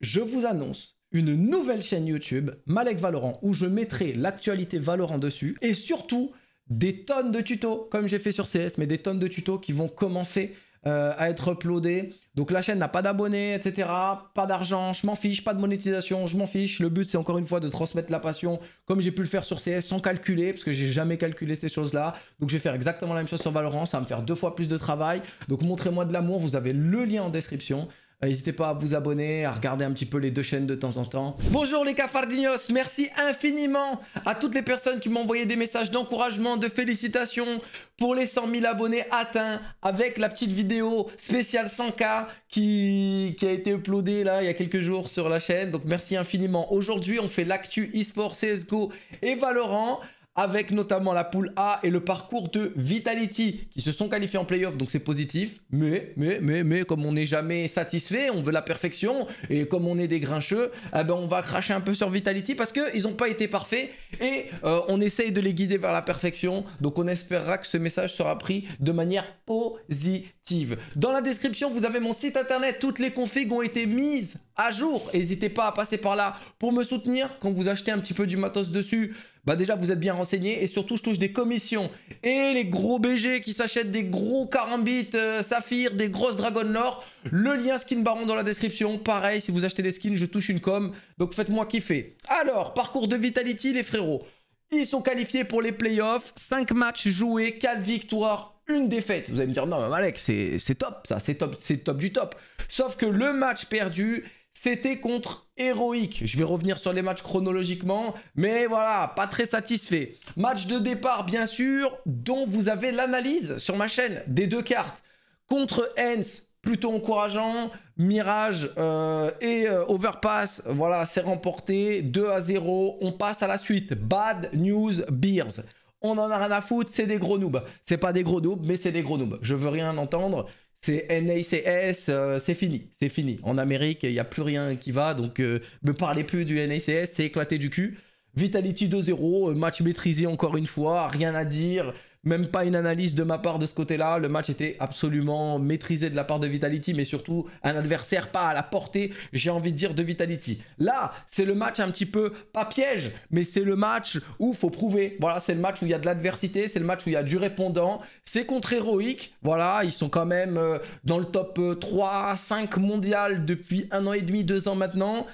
je vous annonce une nouvelle chaîne YouTube, Malek Valorant, où je mettrai l'actualité Valorant dessus et surtout des tonnes de tutos, comme j'ai fait sur CS, mais des tonnes de tutos qui vont commencer euh, à être uploadés. Donc la chaîne n'a pas d'abonnés, etc. Pas d'argent, je m'en fiche, pas de monétisation, je m'en fiche. Le but c'est encore une fois de transmettre la passion, comme j'ai pu le faire sur CS sans calculer, parce que j'ai jamais calculé ces choses-là. Donc je vais faire exactement la même chose sur Valorant, ça va me faire deux fois plus de travail. Donc montrez-moi de l'amour, vous avez le lien en description. Euh, n'hésitez pas à vous abonner, à regarder un petit peu les deux chaînes de temps en temps. Bonjour les cafardinos, merci infiniment à toutes les personnes qui m'ont envoyé des messages d'encouragement, de félicitations pour les 100 000 abonnés atteints avec la petite vidéo spéciale 100K qui, a été uploadée là il y a quelques jours sur la chaîne. Donc merci infiniment. Aujourd'hui, on fait l'actu eSport, CSGO et Valorant avec notamment la poule A et le parcours de Vitality qui se sont qualifiés en playoff, donc c'est positif. Mais, mais, mais, mais, comme on n'est jamais satisfait, on veut la perfection et comme on est des grincheux, eh ben on va cracher un peu sur Vitality parce qu'ils n'ont pas été parfaits et euh, on essaye de les guider vers la perfection. Donc on espérera que ce message sera pris de manière positive. Dans la description, vous avez mon site internet, toutes les configs ont été mises à jour. N'hésitez pas à passer par là pour me soutenir quand vous achetez un petit peu du matos dessus bah déjà vous êtes bien renseigné et surtout je touche des commissions. Et les gros BG qui s'achètent des gros carambits euh, saphir, des grosses dragon lore, le lien skin baron dans la description. Pareil, si vous achetez des skins, je touche une com. Donc faites-moi kiffer. Alors, parcours de Vitality les frérots. Ils sont qualifiés pour les playoffs, 5 matchs joués, 4 victoires, une défaite. Vous allez me dire, non, mais Malek, c'est top, ça, c'est top, c'est top du top. Sauf que le match perdu, c'était contre héroïque. Je vais revenir sur les matchs chronologiquement, mais voilà, pas très satisfait. Match de départ, bien sûr, dont vous avez l'analyse sur ma chaîne des deux cartes. Contre Hens, plutôt encourageant. Mirage euh, et euh, Overpass, voilà, c'est remporté. 2 à 0, on passe à la suite. Bad News Beers. On en a rien à foutre, c'est des gros noobs. C'est pas des gros noobs, mais c'est des gros noobs. Je veux rien entendre c'est NACS, euh, c'est fini, c'est fini. En Amérique, il n'y a plus rien qui va, donc euh, me parlez plus du NACS, c'est éclaté du cul. Vitality 2-0, euh, match maîtrisé encore une fois, rien à dire. Même pas une analyse de ma part de ce côté-là. Le match était absolument maîtrisé de la part de Vitality, mais surtout un adversaire pas à la portée, j'ai envie de dire, de Vitality. Là, c'est le match un petit peu, pas piège, mais c'est le match où faut prouver. Voilà, c'est le match où il y a de l'adversité, c'est le match où il y a du répondant. C'est contre héroïque. Voilà, ils sont quand même euh, dans le top 3, 5 mondial depuis un an et demi, deux ans maintenant.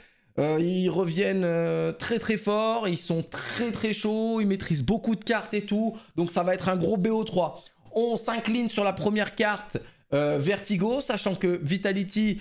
Euh, ils reviennent euh, très très fort, ils sont très très chauds, ils maîtrisent beaucoup de cartes et tout, donc ça va être un gros BO3. On s'incline sur la première carte euh, Vertigo, sachant que Vitality,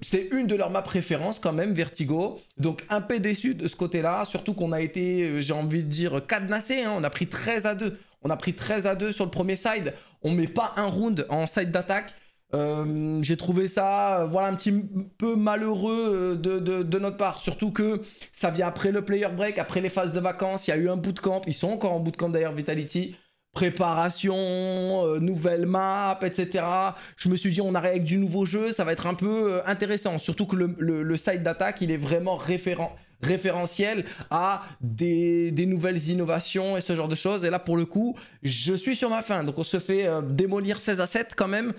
c'est une de leurs maps préférences quand même, Vertigo. Donc un peu déçu de ce côté-là, surtout qu'on a été, j'ai envie de dire, cadenassé, hein. on a pris 13 à 2. On a pris 13 à 2 sur le premier side, on ne met pas un round en side d'attaque. Euh, j'ai trouvé ça, euh, voilà, un petit peu malheureux euh, de, de, notre part. Surtout que ça vient après le player break, après les phases de vacances. Il y a eu un bootcamp. Ils sont encore en bootcamp d'ailleurs, Vitality. Préparation, nouvelle map, etc. Je me suis dit, on arrive avec du nouveau jeu. Ça va être un peu intéressant. Surtout que le, le, site d'attaque, il est vraiment référent référentiel à des, des, nouvelles innovations et ce genre de choses. Et là, pour le coup, je suis sur ma fin. Donc, on se fait démolir 16 à 7 quand même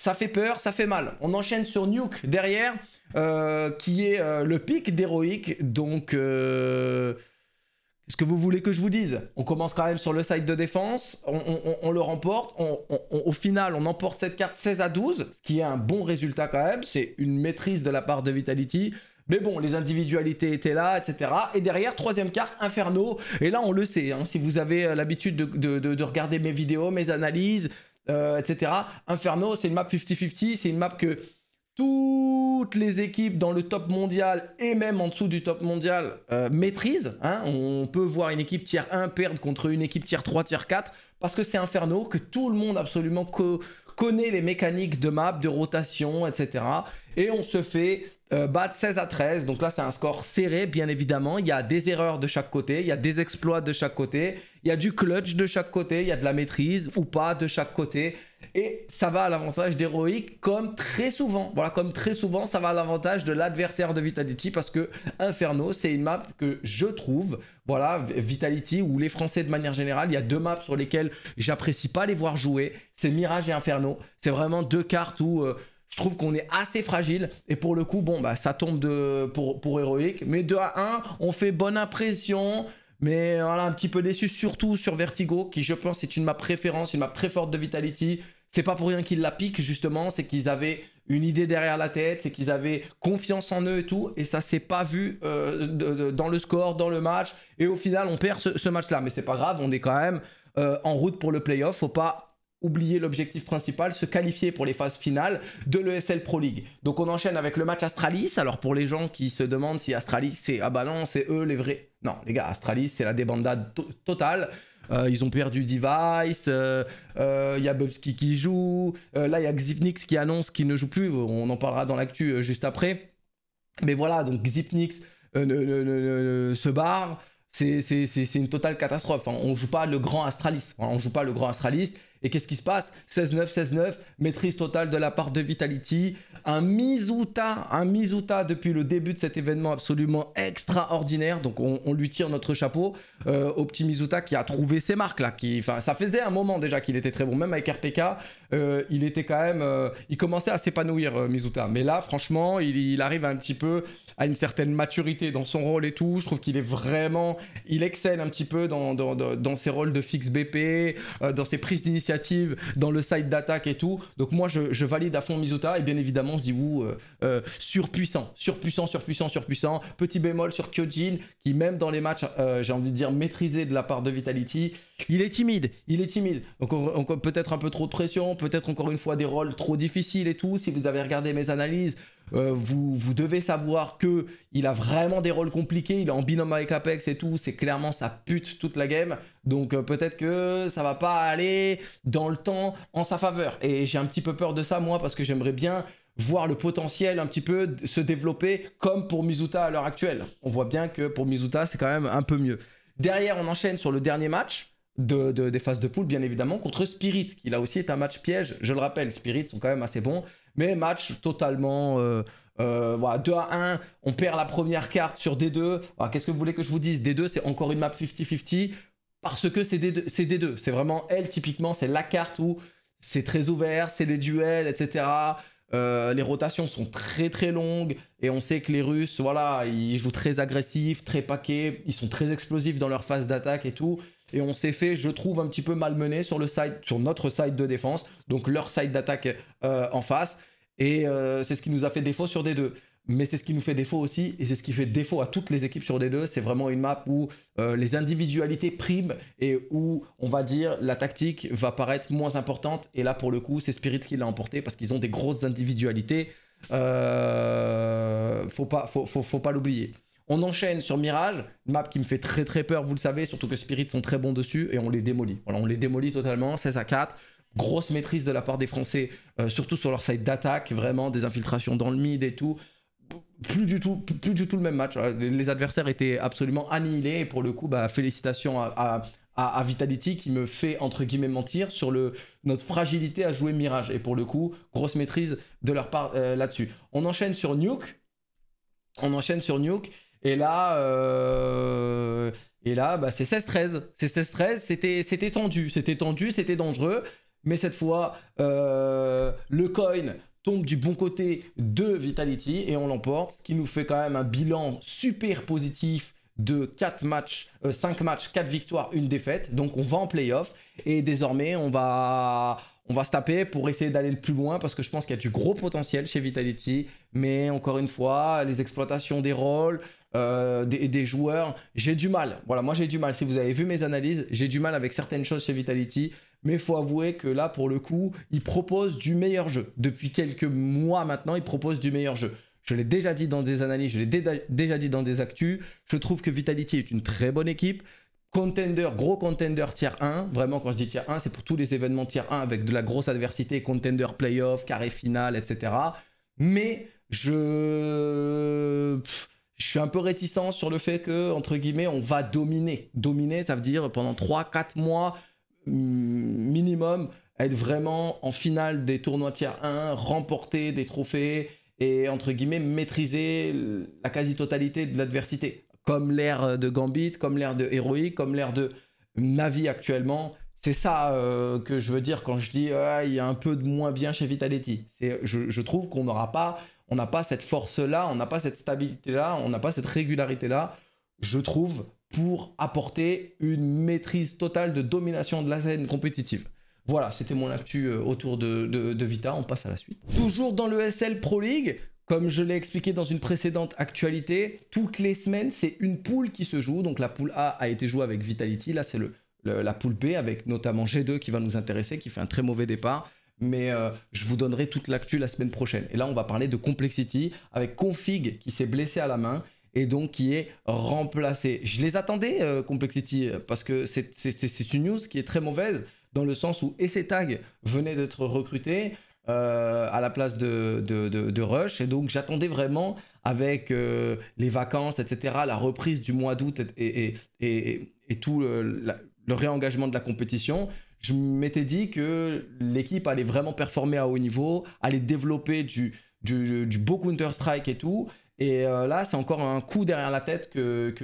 ça fait peur, ça fait mal. On enchaîne sur Nuke derrière, euh, qui est euh, le pic d'héroïque. Donc, euh, ce que vous voulez que je vous dise On commence quand même sur le site de défense, on, le remporte. au final, on emporte cette carte 16 à 12, ce qui est un bon résultat quand même. C'est une maîtrise de la part de Vitality. Mais bon, les individualités étaient là, etc. Et derrière, troisième carte, Inferno. Et là, on le sait, hein, si vous avez l'habitude de regarder mes vidéos, mes analyses, euh, etc. Inferno, c'est une map 50-50, c'est une map que toutes les équipes dans le top mondial et même en dessous du top mondial euh, maîtrisent. Hein. On peut voir une équipe tier 1 perdre contre une équipe tier 3, tier 4, parce que c'est Inferno, que tout le monde absolument connaît les mécaniques de map, de rotation, etc. Et on se fait euh, Bat 16 à 13. Donc là, c'est un score serré, bien évidemment. Il y a des erreurs de chaque côté, il y a des exploits de chaque côté, il y a du clutch de chaque côté, il y a de la maîtrise ou pas de chaque côté. Et ça va à l'avantage d'Heroic, comme très souvent. Voilà, comme très souvent, ça va à l'avantage de l'adversaire de Vitality parce que Inferno, c'est une map que je trouve. Voilà, Vitality ou les Français de manière générale, il y a deux maps sur lesquelles j'apprécie pas les voir jouer. C'est Mirage et Inferno. C'est vraiment deux cartes où euh, je trouve qu'on est assez fragile. Et pour le coup, bon, bah, ça tombe de, pour, pour héroïque. Mais 2 à 1, on fait bonne impression. Mais voilà, un petit peu déçu, surtout sur Vertigo, qui je pense est une map préférence, une map très forte de Vitality. C'est pas pour rien qu'ils la piquent, justement, c'est qu'ils avaient une idée derrière la tête, c'est qu'ils avaient confiance en eux et tout, et ça s'est pas vu euh, dans le score, dans le match, et au final on perd ce, match-là. Mais c'est pas grave, on est quand même euh, en route pour le playoff, faut pas oublier l'objectif principal, se qualifier pour les phases finales de l'ESL Pro League. Donc on enchaîne avec le match Astralis. Alors pour les gens qui se demandent si Astralis c'est ah bah non, c'est eux les vrais. Non, les gars, Astralis c'est la débandade totale. Euh, ils ont perdu Device, il euh, euh, y a Bubski qui joue, là il y a Xipnix qui annonce qu'il ne joue plus, on en parlera dans l'actu juste après. Mais voilà, donc Xipnix se barre, c'est une totale catastrophe. On hein. On joue pas le grand Astralis, on joue pas le grand Astralis. Et qu'est-ce qui se passe 16-9, 16-9, maîtrise totale de la part de Vitality. Un Mizuta, un Mizuta depuis le début de cet événement absolument extraordinaire. Donc on, lui tire notre chapeau euh, au petit Mizuta qui a trouvé ses marques là. Qui, ça faisait un moment déjà qu'il était très bon. Même avec RPK, euh, il était quand même. Euh, il commençait à s'épanouir, euh, Mizuta. Mais là, franchement, il, arrive un petit peu à une certaine maturité dans son rôle et tout. Je trouve qu'il est vraiment. Il excelle un petit peu dans, dans, dans ses rôles de fixe BP, dans ses prises d'initiative dans le side d'attaque et tout. Donc moi, je, valide à fond Mizuta et bien évidemment Ziwu euh, euh, surpuissant, surpuissant, surpuissant, surpuissant. Petit bémol sur Kyojin qui même dans les matchs, euh, j'ai envie de dire maîtrisé de la part de Vitality, il est timide, il est timide. Donc peut-être un peu trop de pression, peut-être encore une fois des rôles trop difficiles et tout. Si vous avez regardé mes analyses, euh, vous, devez savoir que il a vraiment des rôles compliqués, il est en binôme avec Apex et tout, c'est clairement sa pute toute la game. Donc euh, peut-être que ça va pas aller dans le temps en sa faveur. Et j'ai un petit peu peur de ça moi parce que j'aimerais bien voir le potentiel un petit peu se développer comme pour Mizuta à l'heure actuelle. On voit bien que pour Mizuta c'est quand même un peu mieux. Derrière on enchaîne sur le dernier match. des phases de poule, bien évidemment, contre Spirit, qui là aussi est un match piège. Je le rappelle, Spirit sont quand même assez bons. Mais match totalement. Euh, euh, voilà, 2 à 1, on perd la première carte sur D2. Qu'est-ce que vous voulez que je vous dise D2, c'est encore une map 50-50 parce que c'est D2. C'est vraiment elle, typiquement, c'est la carte où c'est très ouvert, c'est les duels, etc. Euh, les rotations sont très très longues et on sait que les Russes, voilà, ils jouent très agressifs, très paquets, ils sont très explosifs dans leur phase d'attaque et tout. Et on s'est fait, je trouve, un petit peu malmené sur, le side, sur notre side de défense, donc leur side d'attaque en face. Et euh, c'est ce qui nous a fait défaut sur D2. Mais c'est ce qui nous fait défaut aussi, et c'est ce qui fait défaut à toutes les équipes sur D2. C'est vraiment une map où euh, les individualités priment et où, on va dire, la tactique va paraître moins importante. Et là, pour le coup, c'est Spirit qui l'a emporté parce qu'ils ont des grosses individualités. Euh, faut pas, faut, faut pas l'oublier. On enchaîne sur Mirage, une map qui me fait très très peur, vous le savez, surtout que Spirit sont très bons dessus et on les démolit. Voilà, on les démolit totalement, 16 à 4 grosse maîtrise de la part des Français, euh, surtout sur leur side d'attaque, vraiment des infiltrations dans le mid et tout. Plus du tout, plus du tout le même match. Les adversaires étaient absolument annihilés. Et pour le coup, bah, félicitations à, Vitality qui me fait entre guillemets mentir sur le, notre fragilité à jouer Mirage. Et pour le coup, grosse maîtrise de leur part euh, là-dessus. On enchaîne sur Nuke. On enchaîne sur Nuke. Et là, euh, et là bah, c'est 16-13. C'est 16-13, c'était tendu. C'était tendu, c'était dangereux. Mais cette fois, euh, le coin tombe du bon côté de Vitality et on l'emporte, ce qui nous fait quand même un bilan super positif de matchs, 5 euh, matchs, 4 victoires, 1 défaite. Donc on va en playoff et désormais on va, on va se taper pour essayer d'aller le plus loin parce que je pense qu'il y a du gros potentiel chez Vitality. Mais encore une fois, les exploitations des rôles, euh, des, des, joueurs, j'ai du mal. Voilà, moi j'ai du mal. Si vous avez vu mes analyses, j'ai du mal avec certaines choses chez Vitality mais faut avouer que là, pour le coup, ils proposent du meilleur jeu. Depuis quelques mois maintenant, ils proposent du meilleur jeu. Je l'ai déjà dit dans des analyses, je l'ai déjà dit dans des actus. Je trouve que Vitality est une très bonne équipe. Contender, gros contender tier 1. Vraiment, quand je dis tier 1, c'est pour tous les événements tier 1 avec de la grosse adversité, contender playoff, carré final, etc. Mais je. suis un peu réticent sur le fait que, entre guillemets, on va dominer. Dominer, ça veut dire pendant 3-4 mois, minimum être vraiment en finale des tournois tiers 1, remporter des trophées et entre guillemets maîtriser la quasi-totalité de l'adversité. Comme l'ère de Gambit, comme l'ère de Heroic, comme l'ère de Navi actuellement. C'est ça euh, que je veux dire quand je dis ah, il y a un peu de moins bien chez Vitality. Je, je trouve qu'on n'aura pas, on n'a pas cette force-là, on n'a pas cette stabilité-là, on n'a pas cette régularité-là. Je trouve pour apporter une maîtrise totale de domination de la scène compétitive. Voilà, c'était mon actu euh, autour de, Vita, on passe à la suite. Toujours dans le SL Pro League, comme je l'ai expliqué dans une précédente actualité, toutes les semaines, c'est une poule qui se joue. Donc la poule A a été jouée avec Vitality, là c'est le, la poule B, avec notamment G2 qui va nous intéresser, qui fait un très mauvais départ mais euh, je vous donnerai toute l'actu la semaine prochaine. Et là, on va parler de Complexity avec Config qui s'est blessé à la main et donc qui est remplacé. Je les attendais, euh, Complexity, parce que c'est une news qui est très mauvaise, dans le sens où Essetag venait d'être recruté euh, à la place de, de, Rush, et donc j'attendais vraiment avec euh, les vacances, etc., la reprise du mois d'août et, et, et, tout le, réengagement de la compétition je m'étais dit que l'équipe allait vraiment performer à haut niveau, allait développer du, du, du beau Counter-Strike et tout. Et euh, là, c'est encore un coup derrière la tête que,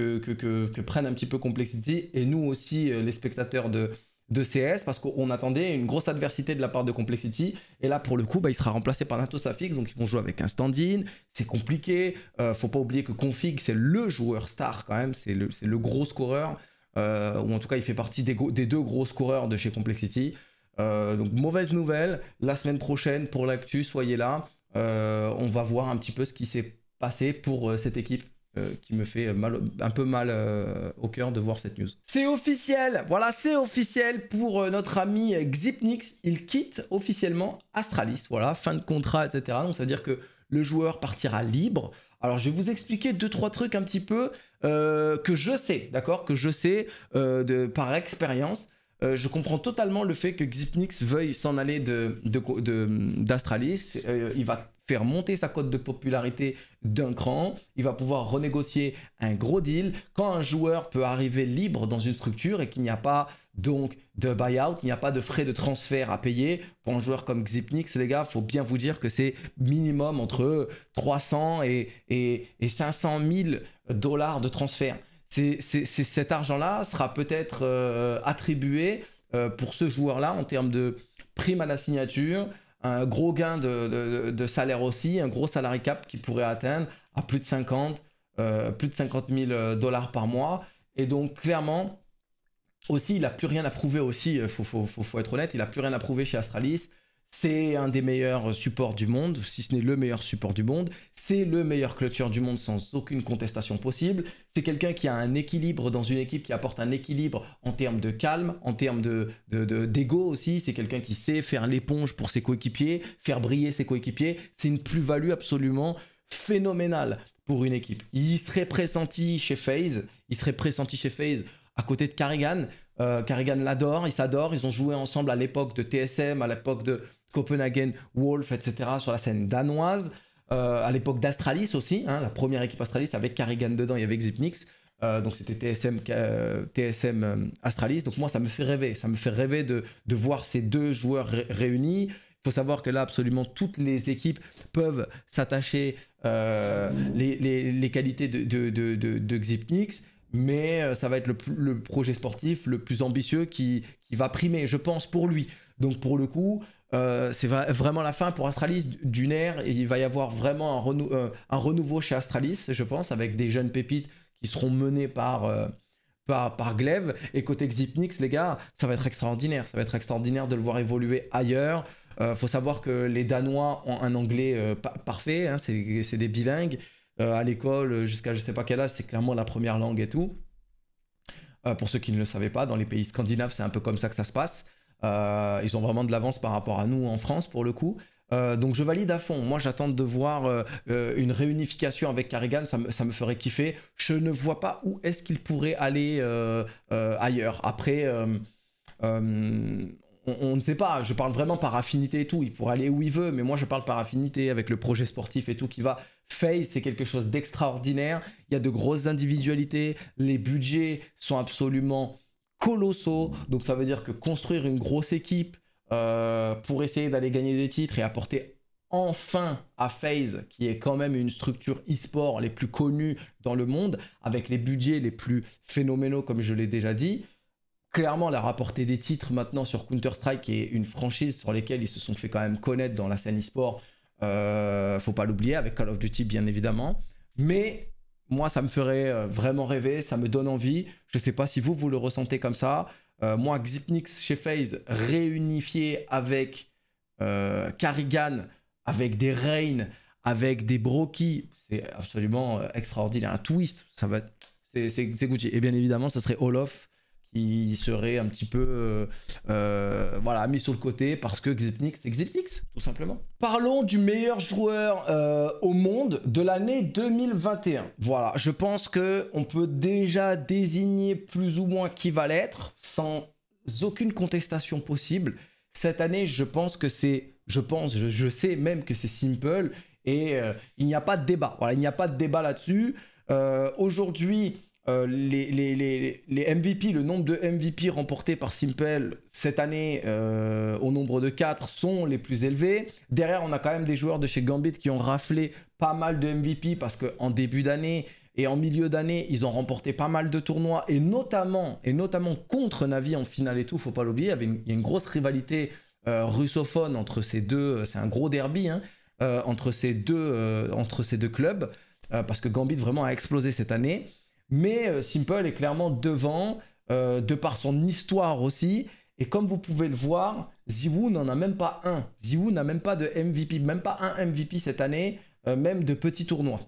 prennent un petit peu Complexity et nous aussi, euh, les spectateurs de, CS parce qu'on attendait une grosse adversité de la part de Complexity. Et là, pour le coup, bah, il sera remplacé par Nato Donc, ils vont jouer avec un stand-in. C'est compliqué. Euh, faut pas oublier que Config, c'est le joueur star quand même. C'est le, gros scoreur. ou en tout cas, il fait partie des, des deux gros scoreurs de chez Complexity. donc, mauvaise nouvelle. La semaine prochaine, pour l'actu, soyez là. on va voir un petit peu ce qui s'est passé pour euh, cette équipe euh, qui me fait euh, mal, un peu mal au cœur de voir cette news. C'est officiel, voilà, c'est officiel pour notre ami Xipnix. Il quitte officiellement Astralis, voilà, fin de contrat, etc. Donc ça veut dire que le joueur partira libre. Alors je vais vous expliquer deux trois trucs un petit peu que je sais, d'accord, que je sais de par expérience. Euh, je comprends totalement le fait que Xipnix veuille s'en aller d'Astralis. Euh, il va faire monter sa cote de popularité d'un cran. Il va pouvoir renégocier un gros deal. Quand un joueur peut arriver libre dans une structure et qu'il n'y a pas donc de buyout, il n'y a pas de frais de transfert à payer, pour un joueur comme Xipnix, les gars, faut bien vous dire que c'est minimum entre 300 et 500 000 dollars de transfert c'est, cet argent-là sera peut-être euh, attribué euh, pour ce joueur-là en termes de prime à la signature, un gros gain de, salaire aussi, un gros salary cap qui pourrait atteindre à plus de 50, euh, plus de 000 dollars par mois. Et donc clairement, aussi, il n'a plus rien à prouver aussi, il faut, faut, être honnête, il n'a plus rien à prouver chez Astralis. C'est un des meilleurs supports du monde, si ce n'est le meilleur support du monde. C'est le meilleur clutcher du monde sans aucune contestation possible. C'est quelqu'un qui a un équilibre dans une équipe, qui apporte un équilibre en termes de calme, en termes d'ego de, de, aussi. C'est quelqu'un qui sait faire l'éponge pour ses coéquipiers, faire briller ses coéquipiers. C'est une plus-value absolument phénoménale pour une équipe. Il serait pressenti chez FaZe, il serait pressenti chez FaZe à côté de Carrigan. Euh, Carrigan l'adore, ils s'adore. ils ont joué ensemble à l'époque de TSM, à l'époque de, Copenhagen Wolf, etc. sur la scène danoise. Euh, à l'époque d'Astralis aussi, hein, la première équipe Astralis avec Carrigan dedans, il y avait Xipnix. Euh, donc c'était TSM, euh, TSM Astralis. Donc moi, ça me fait rêver. Ça me fait rêver de, voir ces deux joueurs réunis. Il faut savoir que là, absolument toutes les équipes peuvent s'attacher les, qualités de, de, de, mais ça va être le, projet sportif le plus ambitieux qui, qui, va primer, je pense, pour lui. Donc pour le coup, euh, c'est vraiment la fin pour Astralis d'une ère. Et il va y avoir vraiment euh, un, renouveau chez Astralis, je pense, avec des jeunes pépites qui seront menées euh, par, Glaive. Et côté Xipnix, les gars, ça va être extraordinaire. Ça va être extraordinaire de le voir évoluer ailleurs. faut savoir que les Danois ont un anglais parfait, hein. c'est des bilingues. à l'école, jusqu'à je ne sais pas quel âge, c'est clairement la première langue et tout. pour ceux qui ne le savaient pas, dans les pays scandinaves, c'est un peu comme ça que ça se passe. Euh, ils ont vraiment de l'avance par rapport à nous en France pour le coup. Euh, donc je valide à fond. Moi, j'attends de voir euh, une réunification avec Carrigan, ça me, ça me, ferait kiffer. Je ne vois pas où est-ce qu'il pourrait aller ailleurs. Après, on, on, ne sait pas. Je parle vraiment par affinité et tout. Il pourrait aller où il veut, mais moi, je parle par affinité avec le projet sportif et tout qui va. Face, c'est quelque chose d'extraordinaire. Il y a de grosses individualités. Les budgets sont absolument colossaux. Donc ça veut dire que construire une grosse équipe euh, pour essayer d'aller gagner des titres et apporter enfin à FaZe, qui est quand même une structure e-sport les plus connues dans le monde, avec les budgets les plus phénoménaux comme je l'ai déjà dit. Clairement, la rapporter des titres maintenant sur Counter-Strike, qui est une franchise sur laquelle ils se sont fait quand même connaître dans la scène e-sport, euh, faut pas l'oublier, avec Call of Duty bien évidemment. Mais moi, ça me ferait euh, vraiment rêver, ça me donne envie. Je ne sais pas si vous, vous le ressentez comme ça. Euh, moi, Xipnix chez FaZe, réunifié avec euh, avec des Reign, avec des Broky. c'est absolument euh, extraordinaire. Un twist, ça va, c'est Gucci. Et bien évidemment, ça serait Olof il serait un petit peu euh, euh, voilà, mis sur le côté parce que Xepnix, c'est tout simplement. Parlons du meilleur joueur euh, au monde de l'année 2021. Voilà, je pense que on peut déjà désigner plus ou moins qui va l'être sans aucune contestation possible. Cette année, je pense que c'est, je pense, je, sais même que c'est simple et il n'y a pas de débat. Voilà, il n'y a pas de débat là-dessus. Aujourd'hui, euh, les, les, les, les, MVP, le nombre de MVP remportés par Simple cette année euh, au nombre de 4 sont les plus élevés. Derrière, on a quand même des joueurs de chez Gambit qui ont raflé pas mal de MVP parce qu'en début d'année et en milieu d'année, ils ont remporté pas mal de tournois et notamment, et notamment contre Navi en finale et tout, faut pas l'oublier. Il, y a une grosse rivalité euh, russophone entre ces deux, c'est un gros derby, hein, entre, ces deux, entre ces deux clubs parce que Gambit vraiment a explosé cette année. Mais euh, Simple est clairement devant, euh, de par son histoire aussi. Et comme vous pouvez le voir, Ziwoo n'en a même pas un. Ziwoo n'a même pas de MVP, même pas un MVP cette année, euh, même de petits tournois.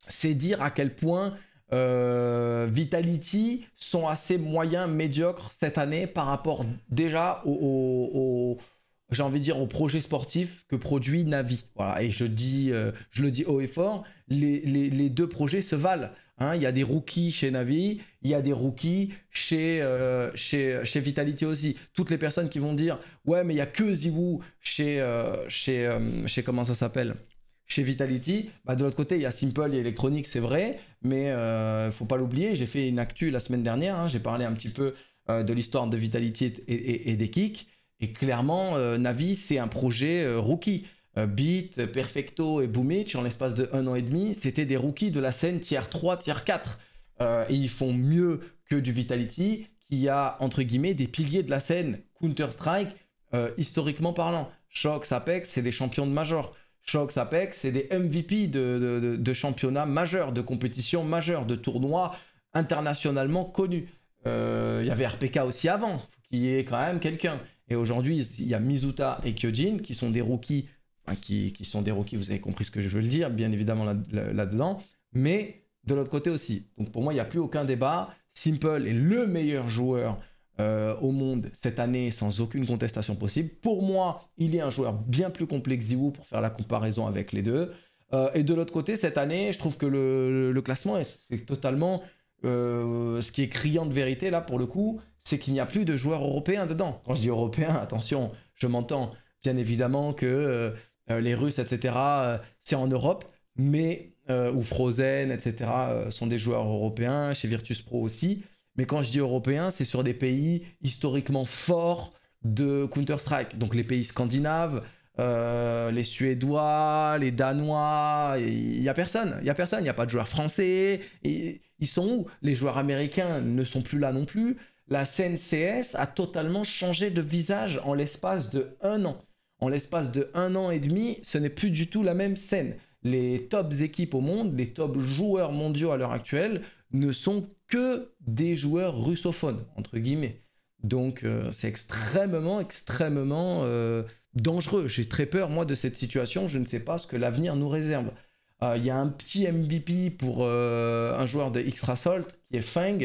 C'est dire à quel point Vitality sont assez moyens, médiocres cette année par rapport déjà au j'ai envie de dire, au projet sportif que produit Navi. Voilà, et je, dis, euh, je le dis haut et fort, les, les, deux projets se valent. Hein. Il y a des rookies chez Navi, il y a des rookies chez, euh, chez, chez, Vitality aussi. Toutes les personnes qui vont dire, ouais, mais il n'y a que Ziwoo chez, euh, chez, chez, comment ça s'appelle chez Vitality, bah de l'autre côté, il y a Simple et Electronic, c'est vrai, mais ne faut pas l'oublier. J'ai fait une actu la semaine dernière, hein. j'ai parlé un petit peu de l'histoire de Vitality et des kicks. Et clairement, euh, Navi, c'est un projet euh, rookie. Euh, Beat, Perfecto et Boomich, en l'espace de un an et demi, c'était des rookies de la scène tier 3, tier 4. et ils font mieux que du Vitality, qui a, entre guillemets, des piliers de la scène Counter-Strike, historiquement parlant. Shox, Apex, c'est des champions de major. Shox, Apex, c'est des MVP de, de, de, de championnats majeurs, de compétitions majeures, de tournois internationalement connus. Il y avait RPK aussi avant, qui est quand même quelqu'un. Et aujourd'hui, il y a Mizuta et Kyojin qui sont des rookies, qui, sont des rookies, vous avez compris ce que je veux le dire, bien évidemment là-dedans, mais de l'autre côté aussi. Donc pour moi, il n'y a plus aucun débat. Simple est le meilleur joueur euh, au monde cette année sans aucune contestation possible. Pour moi, il est un joueur bien plus complet que Ziwoo pour faire la comparaison avec les deux. Euh, et de l'autre côté, cette année, je trouve que le, classement, c'est totalement euh, ce qui est criant de vérité là pour le coup c'est qu'il n'y a plus de joueurs européens dedans. Quand je dis européens, attention, je m'entends bien évidemment que euh, les Russes, etc., euh, c'est en Europe, mais, euh, ou Frozen, etc., sont des joueurs européens, chez Virtus Pro aussi. Mais quand je dis européens, c'est sur des pays historiquement forts de Counter-Strike. Donc les pays scandinaves, les Suédois, les Danois, il n'y a personne, il n'y a personne, il n'y a pas de joueurs français, et, ils sont où Les joueurs américains ne sont plus là non plus, la CS a totalement changé de visage en l'espace de un an. En l'espace de un an et demi, ce n'est plus du tout la même scène. Les top équipes au monde, les top joueurs mondiaux à l'heure actuelle, ne sont que des joueurs russophones, entre guillemets. Donc euh, c'est extrêmement, extrêmement euh, dangereux. J'ai très peur, moi, de cette situation. Je ne sais pas ce que l'avenir nous réserve. Euh, il y a un petit MVP pour un joueur de x Salt, qui est Feng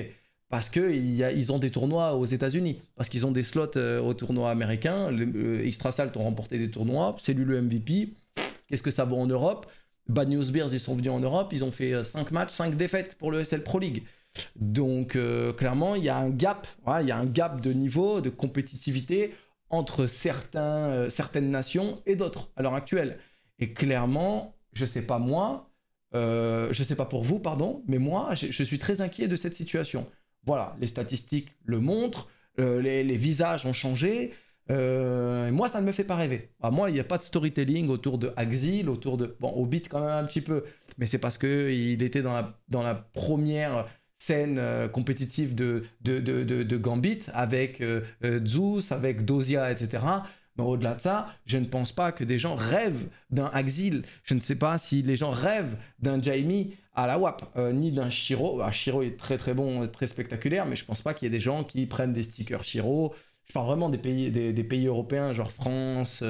parce qu'ils ont des tournois aux États-Unis, parce qu'ils ont des slots euh, aux tournois américains, Le, euh, le ont remporté des tournois, c'est lui le MVP. Qu'est-ce que ça vaut en Europe Bad News Bears, ils sont venus en Europe, ils ont fait 5 euh, matchs, 5 défaites pour le SL Pro League. Donc clairement, il y a un gap, il y a un gap de niveau, de compétitivité entre certains, certaines nations et d'autres à l'heure actuelle. Et clairement, je sais pas moi, euh, je sais pas pour vous, pardon, mais moi, je suis très inquiet de cette situation. Voilà, les statistiques le montrent, euh, les, visages ont changé. Euh, moi, ça ne me fait pas rêver. Bah, moi, il n'y a pas de storytelling autour de Axil, autour de. Bon, Hobbit, quand même, un petit peu. Mais c'est parce qu'il était dans la, dans la première scène euh, compétitive de de, de, Gambit avec Zeus, avec Dozia, etc. Mais au-delà de ça, je ne pense pas que des gens rêvent d'un Axil. Je ne sais pas si les gens rêvent d'un Jaime à la WAP, euh, ni d'un Shiro. Ah, Shiro est très très bon, euh, très spectaculaire, mais je pense pas qu'il y ait des gens qui prennent des stickers Shiro. Je parle vraiment des pays, des, pays européens, genre France,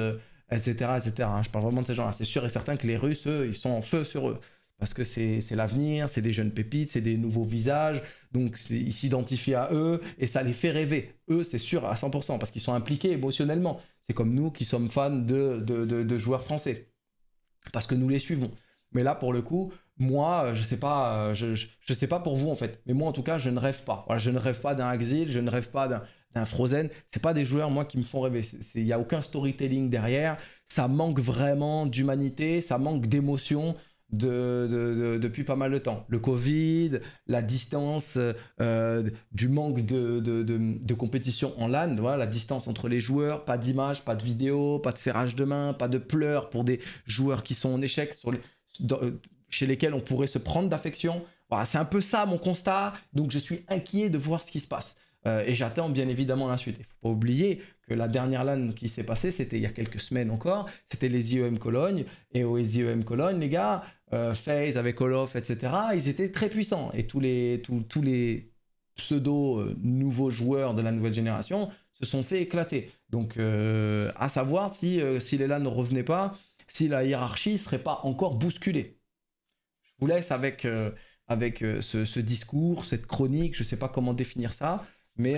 etc., euh, etc. Hein. Je parle vraiment de ces gens-là. C'est sûr et certain que les Russes, eux, ils sont en feu sur eux. Parce que c'est l'avenir, c'est des jeunes pépites, c'est des nouveaux visages. Donc ils s'identifient à eux et ça les fait rêver. Eux, c'est sûr à 100%, parce qu'ils sont impliqués émotionnellement. C'est comme nous qui sommes fans de, joueurs français, parce que nous les suivons. Mais là, pour le coup, moi, je sais euh, je, sais pas pour vous en fait, mais moi en tout cas, je ne rêve pas. je ne rêve pas d'un Exil, je ne rêve pas d'un, d'un Frozen. C'est pas des joueurs moi qui me font rêver. Il n'y a aucun storytelling derrière. Ça manque vraiment d'humanité, ça manque d'émotion, de, depuis pas mal de temps. Le Covid, la distance, euh, du manque de, compétition en LAN, voilà, la distance entre les joueurs, pas d'image, pas de vidéo, pas de serrage de main, pas de pleurs pour des joueurs qui sont en échec, sur euh, chez lesquels on pourrait se prendre d'affection. Voilà, c'est un peu ça mon constat, donc je suis inquiet de voir ce qui se passe. Euh, et j'attends bien évidemment la suite. Il ne faut pas oublier que la dernière LAN qui s'est passée, c'était il y a quelques semaines encore, c'était les IEM Cologne. Et aux IEM Cologne, les gars, euh, FaZe avec Olof, etc., ils étaient très puissants. Et tous les, tous, tous les pseudo euh, nouveaux joueurs de la nouvelle génération se sont fait éclater. Donc, euh, à savoir si, euh, si les LAN ne revenaient pas, si la hiérarchie ne serait pas encore bousculée. Je vous laisse avec, avec ce, discours, cette chronique, je ne sais pas comment définir ça, mais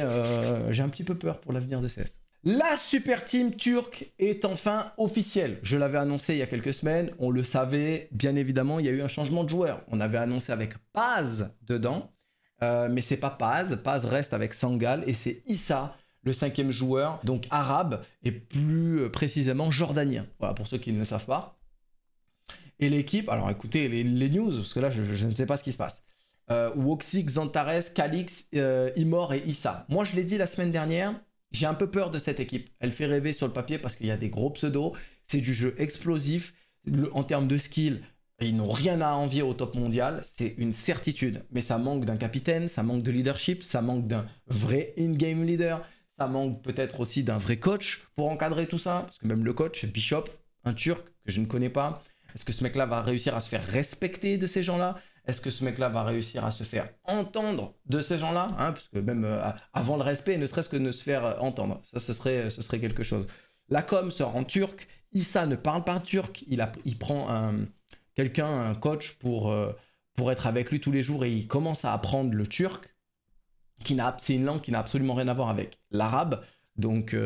j'ai un petit peu peur pour l'avenir de CS. La super team turque est enfin officielle. Je l'avais annoncé il y a quelques semaines, on le savait. Bien évidemment, il y a eu un changement de joueur. On avait annoncé avec Paz dedans, euh, mais c'est pas Paz. Paz reste avec Sangal et c'est Issa, le cinquième joueur, donc arabe et plus précisément jordanien. Voilà pour ceux qui ne le savent pas. Et l'équipe, alors écoutez les, news, parce que là je, ne sais pas ce qui se passe. Euh, Woxy, Xantares, Calix, euh, Imor et Issa. Moi je l'ai dit la semaine dernière, j'ai un peu peur de cette équipe. Elle fait rêver sur le papier parce qu'il y a des gros pseudos. C'est du jeu explosif. en termes de skill, ils n'ont rien à envier au top mondial. C'est une certitude. Mais ça manque d'un capitaine, ça manque de leadership, ça manque d'un vrai in-game leader. Ça manque peut-être aussi d'un vrai coach pour encadrer tout ça. Parce que même le coach, Bishop, un Turc que je ne connais pas, est-ce que ce mec-là va réussir à se faire respecter de ces gens-là est-ce que ce mec-là va réussir à se faire entendre de ces gens-là hein, Parce que même euh, avant le respect, ne serait-ce que de se faire euh, entendre. Ça, ce serait, euh, ce serait quelque chose. La com sort en turc. Issa ne parle pas turc. Il, a, il prend quelqu'un, un coach, pour, pour être avec lui tous les jours et il commence à apprendre le turc. Qui n'a, c'est une langue qui n'a absolument rien à voir avec l'arabe. Donc,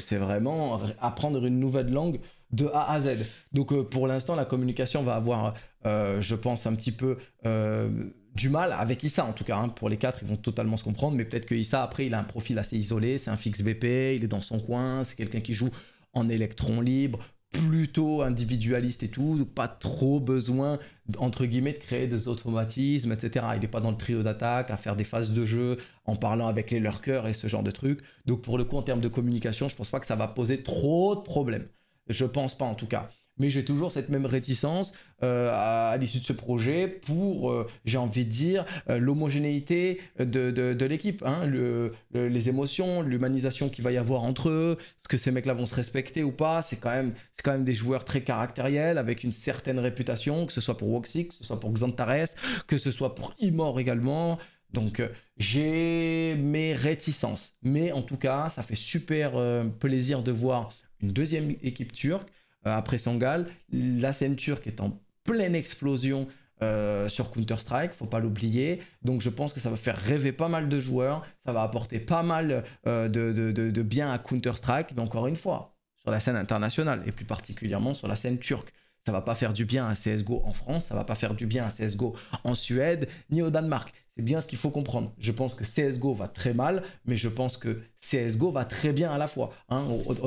c'est vraiment apprendre une nouvelle langue de A à Z. Donc, pour l'instant, la communication va avoir euh, je pense, un petit peu euh, du mal avec Issa en tout cas. Hein. Pour les quatre, ils vont totalement se comprendre, mais peut-être que Issa, après, il a un profil assez isolé, c'est un fixe VP il est dans son coin, c'est quelqu'un qui joue en électron libre, plutôt individualiste et tout, donc pas trop besoin, entre guillemets, de créer des automatismes, etc. Il n'est pas dans le trio d'attaque, à faire des phases de jeu, en parlant avec les lurkers et ce genre de trucs. Donc pour le coup, en termes de communication, je pense pas que ça va poser trop de problèmes. Je pense pas en tout cas mais j'ai toujours cette même réticence euh, à, l'issue de ce projet pour, euh, j'ai envie de dire, euh, l'homogénéité de, de, l'équipe, hein, le, les émotions, l'humanisation qu'il va y avoir entre eux, ce que ces mecs-là vont se respecter ou pas, c'est quand, même, c'est quand même des joueurs très caractériels, avec une certaine réputation, que ce soit pour Woxy, que ce soit pour Xantares, que ce soit pour Immort également. Donc j'ai mes réticences, mais en tout cas, ça fait super plaisir de voir une deuxième équipe turque euh, après Sangal. La scène turque est en pleine explosion euh, sur Counter-Strike, faut pas l'oublier. Donc je pense que ça va faire rêver pas mal de joueurs, ça va apporter pas mal euh, de, de, bien à Counter-Strike, mais encore une fois, sur la scène internationale, et plus particulièrement sur la scène turque. Ça va pas faire du bien à CSGO en France, ça va pas faire du bien à CSGO en Suède, ni au Danemark. C'est bien ce qu'il faut comprendre. Je pense que CSGO va très mal, mais je pense que CSGO va très bien à la fois. Hein.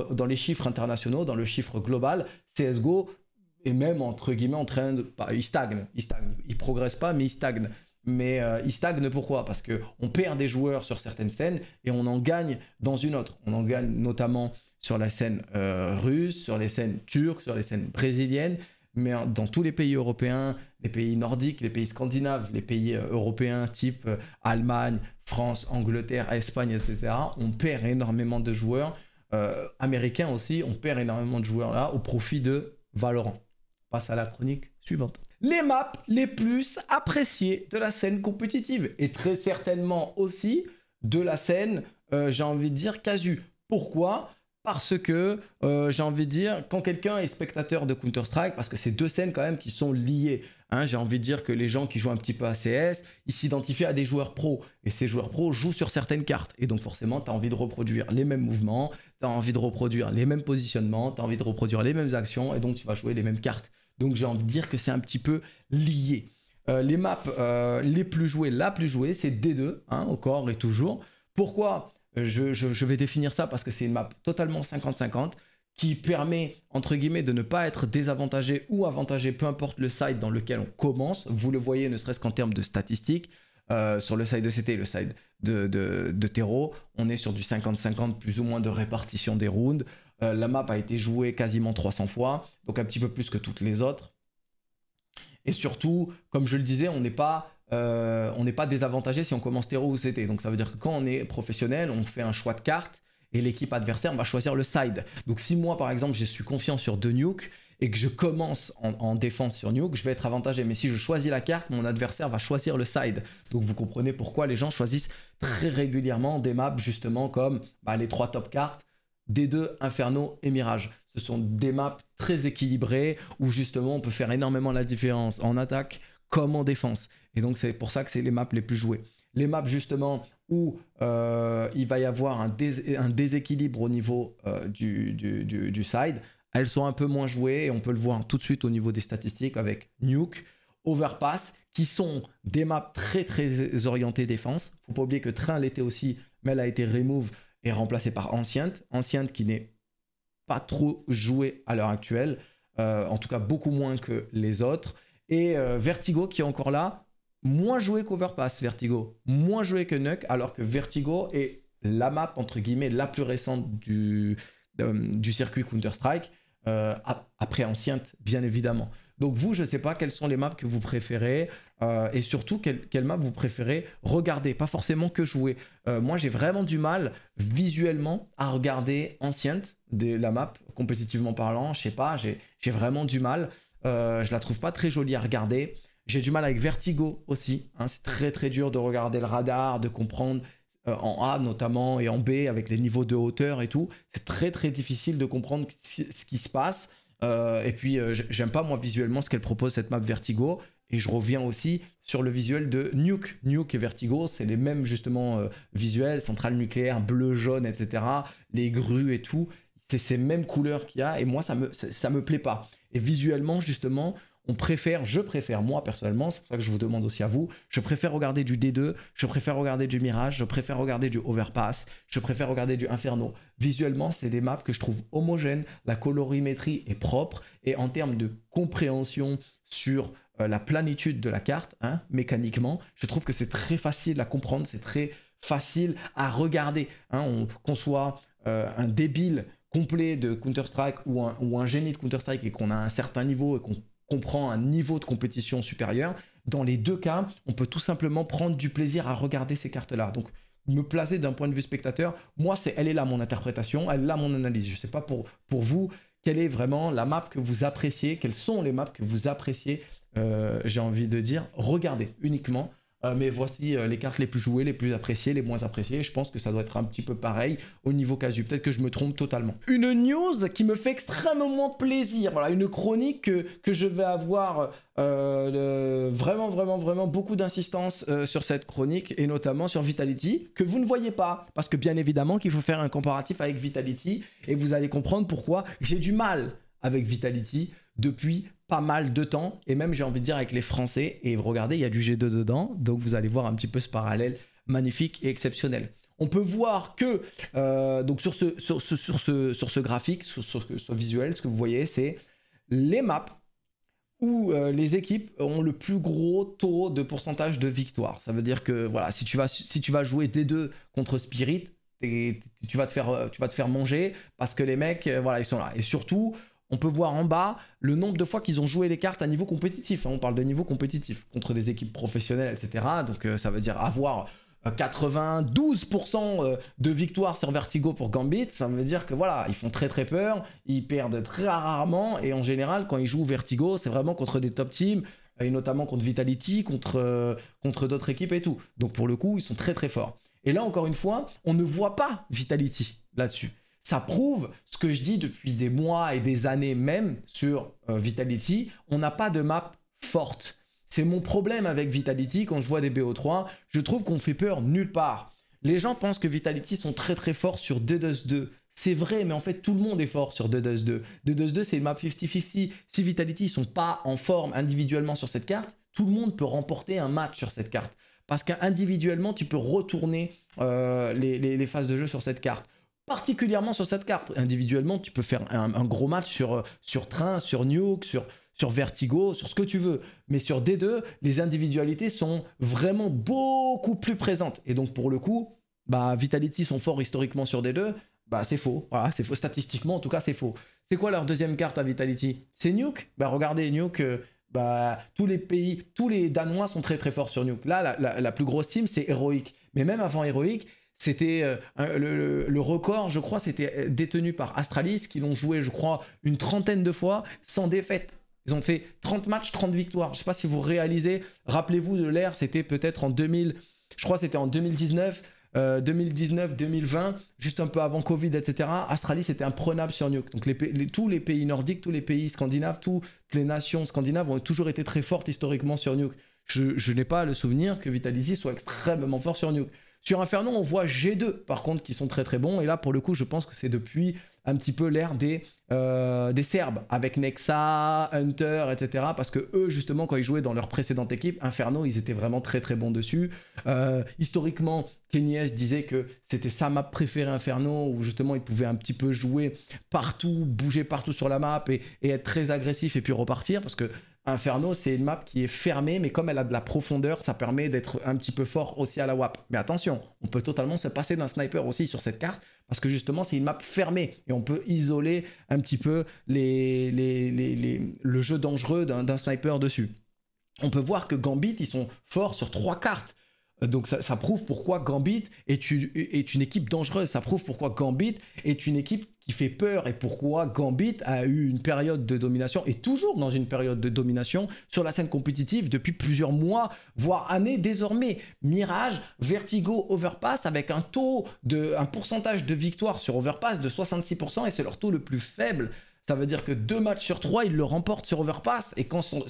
Dans les chiffres internationaux, dans le chiffre global, CSGO est même entre guillemets en train de. Bah, il stagne, il stagne. progresse pas, mais il stagne. Mais euh, il stagne pourquoi Parce qu'on perd des joueurs sur certaines scènes et on en gagne dans une autre. On en gagne notamment sur la scène euh, russe, sur les scènes turques, sur les scènes brésiliennes mais hein, dans tous les pays européens, les pays nordiques, les pays scandinaves, les pays euh, européens type euh, Allemagne, France, Angleterre, Espagne, etc., on perd énormément de joueurs. Euh, américains aussi, on perd énormément de joueurs là au profit de Valorant. passe à la chronique suivante. Les maps les plus appréciées de la scène compétitive et très certainement aussi de la scène, j'ai envie de dire, casu. Pourquoi parce que euh, j'ai envie de dire, quand quelqu'un est spectateur de Counter-Strike, parce que c'est deux scènes quand même qui sont liées, hein, j'ai envie de dire que les gens qui jouent un petit peu à CS, ils s'identifient à des joueurs pros, et ces joueurs pros jouent sur certaines cartes, et donc forcément, tu as envie de reproduire les mêmes mouvements, tu as envie de reproduire les mêmes positionnements, tu as envie de reproduire les mêmes actions, et donc tu vas jouer les mêmes cartes. Donc j'ai envie de dire que c'est un petit peu lié. Euh, les maps euh, les plus jouées, la plus jouée, c'est D2, encore hein, et toujours. Pourquoi je, vais définir ça parce que c'est une map totalement 50-50 qui permet, entre guillemets, de ne pas être désavantagé ou avantagé, peu importe le side dans lequel on commence. Vous le voyez, ne serait-ce qu'en termes de statistiques. Euh, sur le side de CT, le side de, de, terreau, on est sur du 50-50 plus ou moins de répartition des rounds. Euh, la map a été jouée quasiment 300 fois, donc un petit peu plus que toutes les autres. Et surtout, comme je le disais, on n'est pas euh, on n'est pas désavantagé si on commence terreau ou CT. Donc ça veut dire que quand on est professionnel, on fait un choix de carte et l'équipe adversaire va choisir le side. Donc si moi par exemple je suis confiant sur deux nukes et que je commence en, défense sur nuke, je vais être avantagé. Mais si je choisis la carte, mon adversaire va choisir le side. Donc vous comprenez pourquoi les gens choisissent très régulièrement des maps justement comme bah, les trois top cartes, D2, Inferno et Mirage. Ce sont des maps très équilibrées où justement on peut faire énormément la différence en attaque comme en défense. Et donc c'est pour ça que c'est les maps les plus jouées. Les maps justement où euh, il va y avoir un, déséquilibre au niveau euh, du, side, elles sont un peu moins jouées et on peut le voir tout de suite au niveau des statistiques avec Nuke, Overpass, qui sont des maps très très orientées défense. Faut pas oublier que Train l'était aussi, mais elle a été remove et remplacée par Ancient. Ancient qui n'est pas trop jouée à l'heure actuelle, euh, en tout cas beaucoup moins que les autres. Et Vertigo qui est encore là, moins joué qu'Overpass, Vertigo, moins joué que Nuke, alors que Vertigo est la map, entre guillemets, la plus récente du, euh, du circuit Counter-Strike, euh, après Anciente, bien évidemment. Donc vous, je ne sais pas quelles sont les maps que vous préférez, euh, et surtout quelles quelle maps vous préférez regarder, pas forcément que jouer. moi, j'ai vraiment du mal, visuellement, à regarder Anciente, de la map, compétitivement parlant, je sais pas, j'ai vraiment du mal. je la trouve pas très jolie à regarder. J'ai du mal avec Vertigo aussi. Hein. c'est très très dur de regarder le radar, de comprendre euh, en A notamment et en B avec les niveaux de hauteur et tout. C'est très très difficile de comprendre ce qui se passe. Euh, et puis euh, j'aime pas moi visuellement ce qu'elle propose cette map Vertigo. Et je reviens aussi sur le visuel de Nuke. Nuke et Vertigo, c'est les mêmes justement visuels, centrale nucléaire, bleu, jaune, etc. Les grues et tout. C'est ces mêmes couleurs qu'il y a. Et moi ça me, ça me plaît pas. Et visuellement justement, on préfère, je préfère moi personnellement, c'est pour ça que je vous demande aussi à vous, je préfère regarder du D2, je préfère regarder du Mirage, je préfère regarder du Overpass, je préfère regarder du Inferno. Visuellement, c'est des maps que je trouve homogènes, la colorimétrie est propre et en termes de compréhension sur euh, la planitude de la carte, hein, mécaniquement, je trouve que c'est très facile à comprendre, c'est très facile à regarder. qu'on hein. soit euh, un débile complet de Counter-Strike ou ou un génie de Counter-Strike et qu'on a un certain niveau et qu'on comprend un niveau de compétition supérieur. Dans les deux cas, on peut tout simplement prendre du plaisir à regarder ces cartes-là. Donc, me placer d'un point de vue spectateur, moi, c'est elle est là mon interprétation, elle est là mon analyse. Je ne sais pas pour, pour vous quelle est vraiment la map que vous appréciez, quelles sont les maps que vous appréciez, euh, j'ai envie de dire, regardez uniquement euh, mais voici euh, les cartes les plus jouées, les plus appréciées, les moins appréciées. Je pense que ça doit être un petit peu pareil au niveau casu. Peut-être que je me trompe totalement. Une news qui me fait extrêmement plaisir. Voilà, une chronique que, je vais avoir euh, vraiment, vraiment, vraiment beaucoup d'insistance sur cette chronique et notamment sur Vitality que vous ne voyez pas. Parce que bien évidemment qu'il faut faire un comparatif avec Vitality et vous allez comprendre pourquoi j'ai du mal avec Vitality depuis pas mal de temps, et même j'ai envie de dire avec les Français. Et regardez, il y a du G2 dedans, donc vous allez voir un petit peu ce parallèle magnifique et exceptionnel. On peut voir que euh, donc sur ce, sur, ce, sur, ce, sur ce graphique, sur, ce visuel, ce que vous voyez, c'est les maps où euh, les équipes ont le plus gros taux de pourcentage de victoire. Ça veut dire que voilà, si tu vas, si tu vas jouer D2 contre Spirit, tu vas, te faire, euh, tu vas te faire manger parce que les mecs, voilà, ils sont là. Et surtout, on peut voir en bas le nombre de fois qu'ils ont joué les cartes à niveau compétitif. Hein. On parle de niveau compétitif contre des équipes professionnelles, etc. Donc euh, ça veut dire avoir 92% euh, euh, de victoires sur Vertigo pour Gambit, ça veut dire que voilà, ils font très très peur, ils perdent très rarement et en général quand ils jouent Vertigo, c'est vraiment contre des top teams et notamment contre Vitality, contre, contre d'autres équipes et tout. Donc pour le coup, ils sont très très forts. Et là encore une fois, on ne voit pas Vitality là-dessus. Ça prouve ce que je dis depuis des mois et des années même sur euh, Vitality, on n'a pas de map forte. C'est mon problème avec Vitality quand je vois des BO3, je trouve qu'on fait peur nulle part. Les gens pensent que Vitality sont très très forts sur 2 2. C'est vrai, mais en fait, tout le monde est fort sur 2-2-2. 2 2 c'est une map 50-50. Si Vitality ne sont pas en forme individuellement sur cette carte, tout le monde peut remporter un match sur cette carte. Parce qu'individuellement, tu peux retourner euh, les, phases de jeu sur cette carte particulièrement sur cette carte. Individuellement, tu peux faire un, gros match sur, sur Train, sur Nuke, sur, sur Vertigo, sur ce que tu veux. Mais sur D2, les individualités sont vraiment beaucoup plus présentes. Et donc, pour le coup, bah, Vitality sont forts historiquement sur D2. Bah, c'est faux. c'est faux. Statistiquement, en tout cas, c'est faux. C'est quoi leur deuxième carte à Vitality C'est Nuke Bah, regardez, Nuke. Euh, bah, tous les pays, tous les Danois sont très très forts sur Nuke. Là, la, la plus grosse team, c'est Heroic. Mais même avant Heroic, c'était euh, le, record, je crois, c'était euh, détenu par Astralis, qui l'ont joué, je crois, une trentaine de fois sans défaite. Ils ont fait 30 matchs, 30 victoires. Je sais pas si vous réalisez, rappelez-vous de l'ère, c'était peut-être en 2000, je crois c'était en 2019, 2019, 2020, juste un peu avant Covid, etc. Astralis était imprenable sur Nuke. Donc les, tous les pays nordiques, tous les pays scandinaves, toutes les nations scandinaves ont toujours été très fortes historiquement sur Nuke. Je, je n'ai pas le souvenir que Vitality soit extrêmement fort sur Nuke. Sur Inferno, on voit G2, par contre, qui sont très très bons. Et là, pour le coup, je pense que c'est depuis un petit peu l'ère des, euh, des Serbes, avec Nexa, Hunter, etc. Parce que eux, justement, quand ils jouaient dans leur précédente équipe, Inferno, ils étaient vraiment très très bons dessus. Euh, historiquement, Kenyes disait que c'était sa map préférée Inferno, où justement ils pouvaient un petit peu jouer partout, bouger partout sur la map et, et être très agressif et puis repartir, parce que Inferno, c'est une map qui est fermée, mais comme elle a de la profondeur, ça permet d'être un petit peu fort aussi à la WAP. Mais attention, on peut totalement se passer d'un sniper aussi sur cette carte, parce que justement, c'est une map fermée, et on peut isoler un petit peu le jeu dangereux d'un sniper dessus. On peut voir que Gambit, ils sont forts sur trois cartes. Euh, donc ça, prouve pourquoi Gambit est une, équipe dangereuse, ça prouve pourquoi Gambit est une équipe qui fait peur et pourquoi Gambit a eu une période de domination et toujours dans une période de domination sur la scène compétitive depuis plusieurs mois, voire années désormais. Mirage, Vertigo, Overpass avec un taux de un pourcentage de victoire sur Overpass de 66% et c'est leur taux le plus faible. Ça veut dire que deux matchs sur trois, ils le remportent sur Overpass et quand son,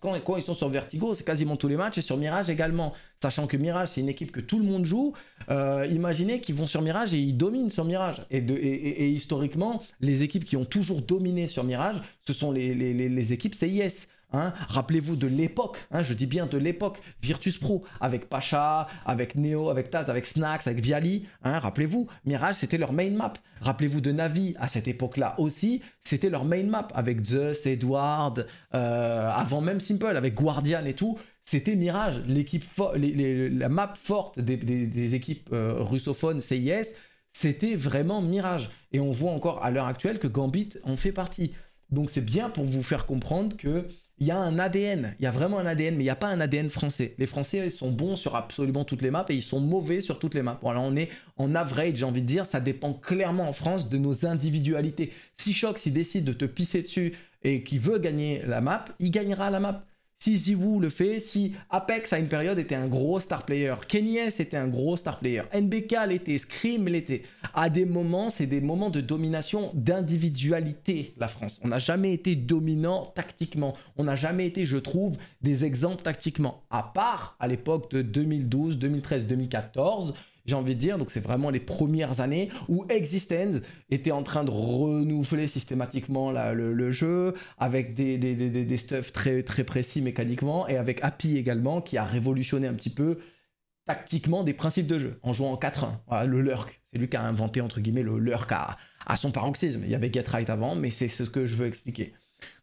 quand, ils sont sur Vertigo, c'est quasiment tous les matchs, et sur Mirage également. Sachant que Mirage, c'est une équipe que tout le monde joue, euh, imaginez qu'ils vont sur Mirage et ils dominent sur Mirage. Et, historiquement, les équipes qui ont toujours dominé sur Mirage, ce sont les, les équipes CIS. Hein. Rappelez-vous de l'époque, hein, je dis bien de l'époque, Virtus Pro, avec Pacha, avec Neo, avec Taz, avec Snax, avec Viali. Hein, rappelez-vous, Mirage, c'était leur main map. Rappelez-vous de Navi, à cette époque-là aussi, c'était leur main map, avec Zeus, Edward, euh, avant même Simple, avec Guardian et tout. C'était Mirage, l'équipe la map forte des, équipes euh, russophones CIS, c'était vraiment Mirage. Et on voit encore à l'heure actuelle que Gambit en fait partie. Donc c'est bien pour vous faire comprendre que il y a un ADN, il y a vraiment un ADN, mais il n'y a pas un ADN français. Les Français ils sont bons sur absolument toutes les maps et ils sont mauvais sur toutes les maps. Voilà, on est en average, j'ai envie de dire, ça dépend clairement en France de nos individualités. Si Shox, décide de te pisser dessus et qu'il veut gagner la map, il gagnera la map si vous le fait, si Apex à une période était un gros star player, Kenny S était un gros star player, NBK l'était, Scream l'était. À des moments, c'est des moments de domination d'individualité, la France. On n'a jamais été dominant tactiquement. On n'a jamais été, je trouve, des exemples tactiquement. À part à l'époque de 2012, 2013, 2014, j'ai envie de dire. Donc c'est vraiment les premières années où Existence était en train de renouveler systématiquement le, jeu avec des, stuffs très, très précis mécaniquement et avec Happy également qui a révolutionné un petit peu tactiquement des principes de jeu en jouant en 4-1. le lurk, c'est lui qui a inventé entre guillemets le lurk à, à son paroxysme. Il y avait Get Right avant, mais c'est ce que je veux expliquer.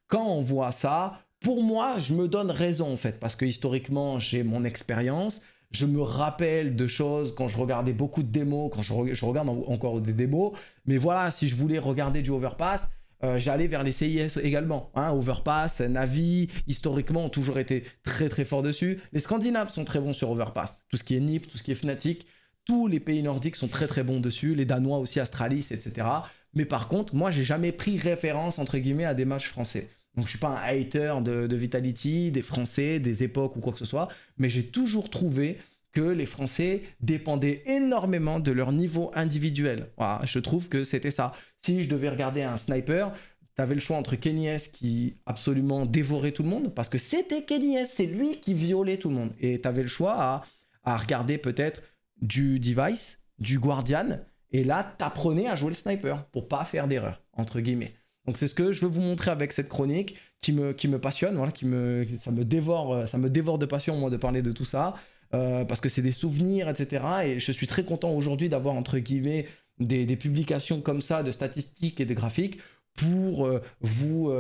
Quand on voit ça, pour moi, je me donne raison en fait, parce que historiquement, j'ai mon expérience, je me rappelle de choses quand je regardais beaucoup de démos, quand je, regarde encore des démos. Mais voilà, si je voulais regarder du Overpass, euh, j'allais vers les CIS également. Hein. Overpass, Navi, historiquement, ont toujours été très très forts dessus. Les Scandinaves sont très bons sur Overpass. Tout ce qui est NIP, tout ce qui est Fnatic, tous les pays nordiques sont très très bons dessus. Les Danois aussi, Astralis, etc. Mais par contre, moi, j'ai jamais pris référence, entre guillemets, à des matchs français. Donc je suis pas un hater de, Vitality, des Français, des époques ou quoi que ce soit, mais j'ai toujours trouvé que les Français dépendaient énormément de leur niveau individuel. je trouve que c'était ça. Si je devais regarder un sniper, tu avais le choix entre Kenny S qui absolument dévorait tout le monde, parce que c'était Kenny S, c'est lui qui violait tout le monde. Et tu avais le choix à, regarder peut-être du Device, du Guardian, et là tu apprenais à jouer le sniper pour pas faire d'erreur, entre guillemets. Donc c'est ce que je veux vous montrer avec cette chronique qui me, qui me passionne, voilà, qui me, ça, me dévore, euh, ça me dévore de passion moi de parler de tout ça, euh, parce que c'est des souvenirs, etc. Et je suis très content aujourd'hui d'avoir entre guillemets des, publications comme ça de statistiques et de graphiques pour euh, vous,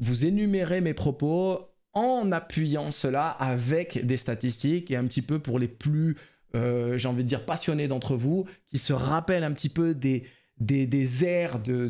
vous énumérer mes propos en appuyant cela avec des statistiques et un petit peu pour les plus, j'ai envie de dire, passionnés d'entre vous, qui se rappellent un petit peu des, des, airs de,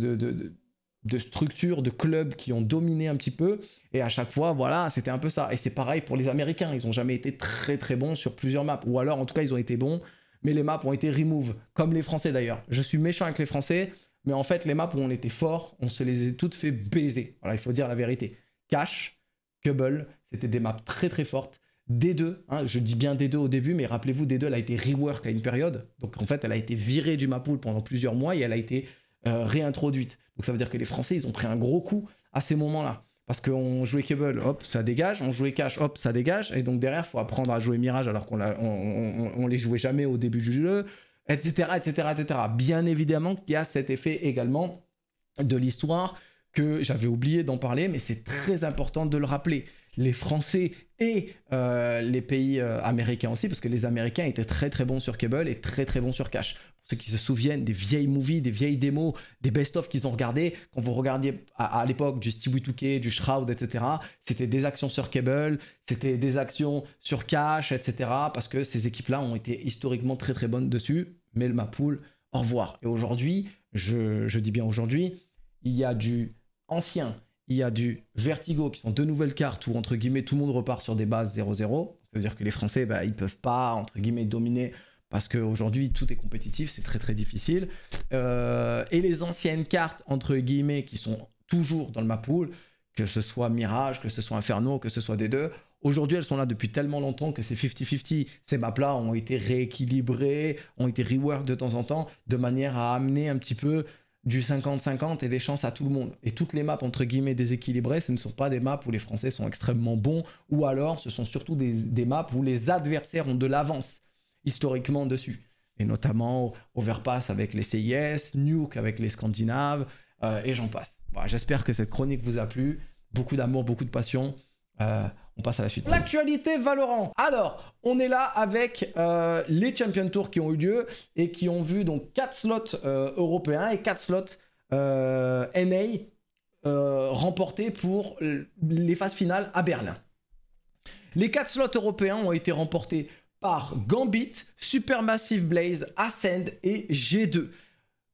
de structures, de clubs qui ont dominé un petit peu. Et à chaque fois, voilà, c'était un peu ça. Et c'est pareil pour les Américains. Ils n'ont jamais été très très bons sur plusieurs maps. Ou alors, en tout cas, ils ont été bons, mais les maps ont été remove. Comme les Français d'ailleurs. Je suis méchant avec les Français, mais en fait, les maps où on était forts, on se les a toutes fait baiser. Voilà, il faut dire la vérité. Cash, Cubble, c'était des maps très très fortes. D2, hein, je dis bien D2 au début, mais rappelez-vous, D2, elle a été rework à une période. Donc en fait, elle a été virée du map pool pendant plusieurs mois et elle a été euh, réintroduite. Donc ça veut dire que les Français, ils ont pris un gros coup à ces moments-là. Parce qu'on jouait Cable, hop, ça dégage, on jouait Cash, hop, ça dégage, et donc derrière, il faut apprendre à jouer Mirage alors qu'on ne les jouait jamais au début du jeu, etc., etc., etc. Bien évidemment qu'il y a cet effet également de l'histoire que j'avais oublié d'en parler, mais c'est très important de le rappeler. Les Français et euh, les pays euh, américains aussi, parce que les Américains étaient très très bons sur Cable et très très bons sur Cash ceux qui se souviennent des vieilles movies, des vieilles démos, des best-of qu'ils ont regardés, quand vous regardiez à, l'époque du Stewie Touquet, du Shroud, etc., c'était des actions sur Cable, c'était des actions sur Cash, etc., parce que ces équipes-là ont été historiquement très très bonnes dessus. Mais le poule au revoir. Et aujourd'hui, je, dis bien aujourd'hui, il y a du ancien, il y a du Vertigo, qui sont deux nouvelles cartes où, entre guillemets, tout le monde repart sur des bases 0-0. C'est-à-dire que les Français, bah, ils peuvent pas, entre guillemets, dominer parce qu'aujourd'hui tout est compétitif, c'est très très difficile. Euh, et les anciennes cartes, entre guillemets, qui sont toujours dans le map pool, que ce soit Mirage, que ce soit Inferno, que ce soit des deux, aujourd'hui elles sont là depuis tellement longtemps que c'est 50-50. Ces maps-là ont été rééquilibrées, ont été reworked de temps en temps, de manière à amener un petit peu du 50-50 et des chances à tout le monde. Et toutes les maps entre guillemets déséquilibrées, ce ne sont pas des maps où les Français sont extrêmement bons, ou alors ce sont surtout des maps où les adversaires ont de l'avance historiquement dessus. Et notamment Overpass avec les CIS, Nuke avec les Scandinaves, euh, et j'en passe. J'espère que cette chronique vous a plu. Beaucoup d'amour, beaucoup de passion. Euh, on passe à la suite. L'actualité Valorant. Alors, on est là avec euh, les Champion Tours qui ont eu lieu et qui ont vu donc 4 slots européens et quatre slots NA remportés pour les phases finales à Berlin. Les quatre slots européens ont été remportés par Gambit, Supermassive Blaze, Ascend et G2.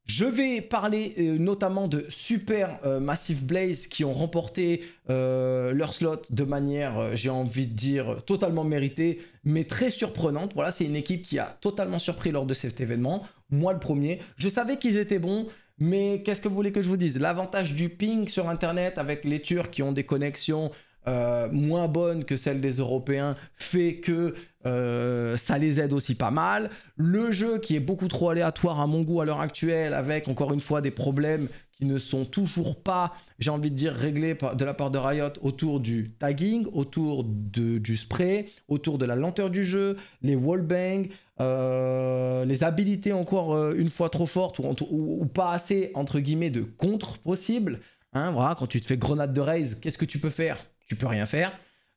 Je vais parler euh, notamment de Super Massive Blaze qui ont remporté euh, leur slot de manière, euh, j'ai envie de dire, totalement méritée, mais très surprenante. Voilà, c'est une équipe qui a totalement surpris lors de cet événement. Moi le premier, je savais qu'ils étaient bons, mais qu'est-ce que vous voulez que je vous dise L'avantage du ping sur Internet avec les Turcs qui ont des connexions euh, moins bonne que celle des Européens fait que euh, ça les aide aussi pas mal. Le jeu qui est beaucoup trop aléatoire à mon goût à l'heure actuelle, avec encore une fois des problèmes qui ne sont toujours pas, j'ai envie de dire, réglés de la part de Riot autour du tagging, autour de, du spray, autour de la lenteur du jeu, les wallbangs, euh, les habilités encore une fois trop fortes ou, pas assez, entre guillemets, de contre possible. Hein, voilà, quand tu te fais grenade de raise, qu'est-ce que tu peux faire tu peux rien faire.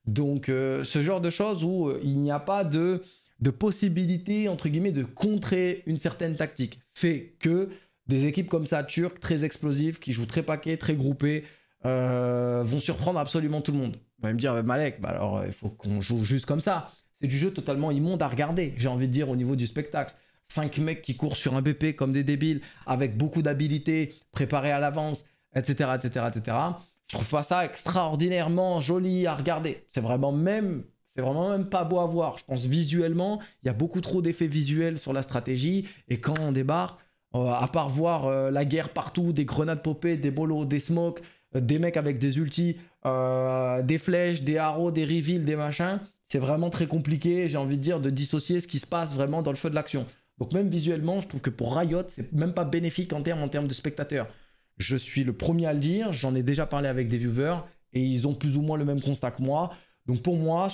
Donc euh, ce genre de choses où euh, il n'y a pas de, de possibilité, entre guillemets, de contrer une certaine tactique, fait que des équipes comme ça, turques, très explosives, qui jouent très paquet, très groupées, euh, vont surprendre absolument tout le monde. Vous allez me dire, Malek, bah alors il faut qu'on joue juste comme ça. C'est du jeu totalement immonde à regarder, j'ai envie de dire, au niveau du spectacle. Cinq mecs qui courent sur un BP comme des débiles, avec beaucoup d'habilité, préparés à l'avance, etc., etc., etc. Je trouve pas ça extraordinairement joli à regarder. C'est vraiment même c'est vraiment même pas beau à voir. Je pense visuellement, il y a beaucoup trop d'effets visuels sur la stratégie. Et quand on débarque, euh, à part voir euh, la guerre partout, des grenades popées, des bolos, des smokes, euh, des mecs avec des ultis, des flèches, des arrows, des reveals, des machins, c'est vraiment très compliqué, j'ai envie de dire, de dissocier ce qui se passe vraiment dans le feu de l'action. Donc même visuellement, je trouve que pour Riot, c'est même pas bénéfique en termes, en termes de spectateurs. Je suis le premier à le dire, j'en ai déjà parlé avec des viewers et ils ont plus ou moins le même constat que moi. Donc pour moi,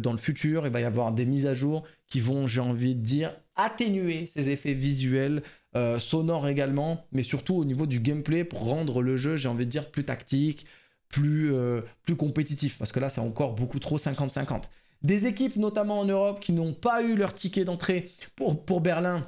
dans le futur, il va y avoir des mises à jour qui vont, j'ai envie de dire, atténuer ces effets visuels, euh, sonores également, mais surtout au niveau du gameplay pour rendre le jeu, j'ai envie de dire, plus tactique, plus, euh, compétitif. Parce que là, c'est encore beaucoup trop 50-50. Des équipes, notamment en Europe, qui n'ont pas eu leur ticket d'entrée pour Berlin,